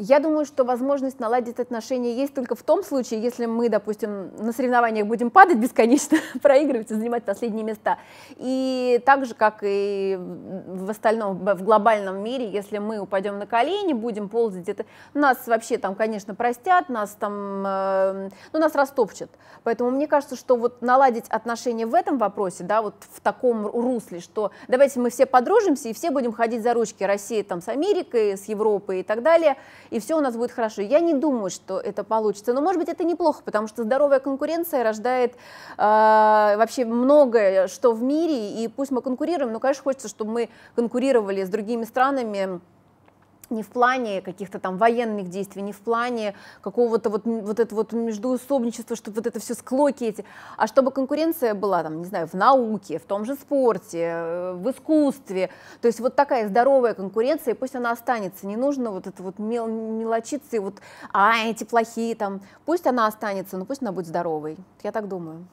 Я думаю, что возможность наладить отношения есть только в том случае, если мы, допустим, на соревнованиях будем падать бесконечно, проигрывать и занимать последние места. И так же, как и в остальном, в глобальном мире, если мы упадем на колени, будем ползать, это... нас вообще там, конечно, простят, нас там, э, ну, нас растопчат. Поэтому мне кажется, что вот наладить отношения в этом вопросе, да, вот в таком русле, что давайте мы все подружимся и все будем ходить за ручки, России там с Америкой, с Европой и так далее, и все у нас будет хорошо. Я не думаю, что это получится, но, может быть, это неплохо, потому что здоровая конкуренция рождает э, вообще многое, э, что в мире, и пусть мы конкурируем, но, конечно, хочется, чтобы мы конкурировали с другими странами, не в плане каких-то там военных действий, не в плане какого-то вот, вот этого вот междуусобничества, чтобы вот это все склоки эти, а чтобы конкуренция была там, не знаю, в науке, в том же спорте, э, в искусстве, то есть вот такая здоровая конкуренция, и пусть она останется, не нужно вот это вот мел, мелочиться и вот, а, эти плохие там, пусть она останется, но пусть она будет здоровой, я так думаю.